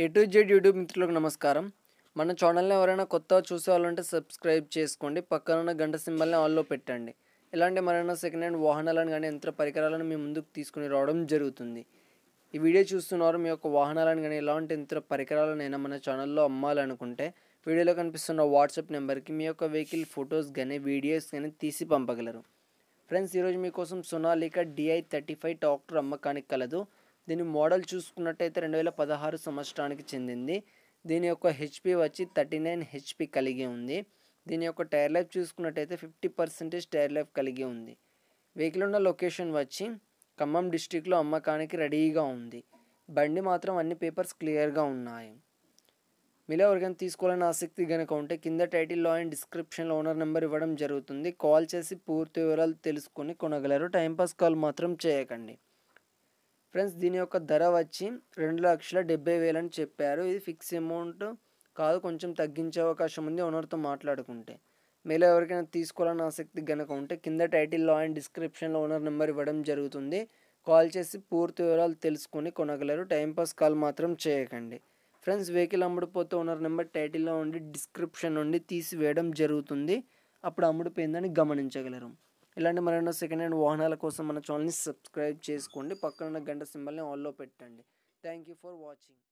A to Z YouTube మిత్రులకు నమస్కారం మన ఛానల్ని ఎవరైనా కొత్త చూసేవాళ్ళంటే సబ్స్క్రైబ్ చేసుకోండి పక్కన ఉన్న గంట సింబల్ని ఆన్లో పెట్టండి ఇలాంటి మరైనా సెకండ్ హ్యాండ్ వాహనాలను కానీ యంత్ర పరికరాలను మీ ముందుకు తీసుకుని రావడం జరుగుతుంది ఈ వీడియో చూస్తున్నారు మీ యొక్క వాహనాలను కానీ ఎలాంటి యంత్ర పరికరాలనైనా మన ఛానల్లో అమ్మాలనుకుంటే వీడియోలో కనిపిస్తున్న వాట్సాప్ నెంబర్కి మీ యొక్క వెహికల్ ఫొటోస్ కానీ వీడియోస్ కానీ తీసి పంపగలరు ఫ్రెండ్స్ ఈరోజు మీకోసం Sonalika DI thirty five tractor అమ్మకానికి కలదు దీని మోడల్ చూసుకున్నట్టయితే రెండు వేల పదహారు సంవత్సరానికి చెందింది దీని యొక్క హెచ్పి వచ్చి థర్టీ నైన్ హెచ్పి కలిగి ఉంది దీని యొక్క టైర్ లైఫ్ చూసుకున్నట్టయితే ఫిఫ్టీ పర్సెంటేజ్ టైర్ లైఫ్ కలిగి ఉంది వెహికల్ ఉన్న లొకేషన్ వచ్చి ఖమ్మం డిస్టిక్లో అమ్మకానికి రెడీగా ఉంది బండి మాత్రం అన్ని పేపర్స్ క్లియర్గా ఉన్నాయి మీలో ఎవరికైనా తీసుకోవాలని ఆసక్తి కనుక ఉంటే కింద టైటిల్లో అండ్ డిస్క్రిప్షన్లో ఓనర్ నెంబర్ ఇవ్వడం జరుగుతుంది కాల్ చేసి పూర్తి వివరాలు తెలుసుకొని కొనగలరు టైంపాస్ కాల్ మాత్రం చేయకండి ఫ్రెండ్స్ దీని యొక్క ధర వచ్చి రెండు లక్షల డెబ్బై వేలు అని చెప్పారు ఇది ఫిక్స్ అమౌంట్ కాదు కొంచెం తగ్గించే అవకాశం ఉంది ఓనర్తో మాట్లాడుకుంటే మీలో ఎవరికైనా తీసుకోవాలని ఆసక్తి కనుక ఉంటే కింద టైటిల్లో అండ్ డిస్క్రిప్షన్లో ఓనర్ నెంబర్ ఇవ్వడం జరుగుతుంది కాల్ చేసి పూర్తి వివరాలు తెలుసుకొని కొనగలరు టైంపాస్ కాల్ మాత్రం చేయకండి ఫ్రెండ్స్ వెహికల్ అమ్ముడుపోతే ఓనర్ నెంబర్ టైటిల్లో ఉండి డిస్క్రిప్షన్ నుండి తీసివేయడం జరుగుతుంది అప్పుడు అమ్ముడుపోయిందని గమనించగలరు ఇలాంటి మరెన్నో సెకండ్ హ్యాండ్ వాహనాల కోసం మన ఛానల్ని సబ్స్క్రైబ్ చేసుకోండి పక్కన ఉన్న గంట సింబల్ని ఆల్లో పెట్టండి థ్యాంక్ యూ ఫర్ వాచింగ్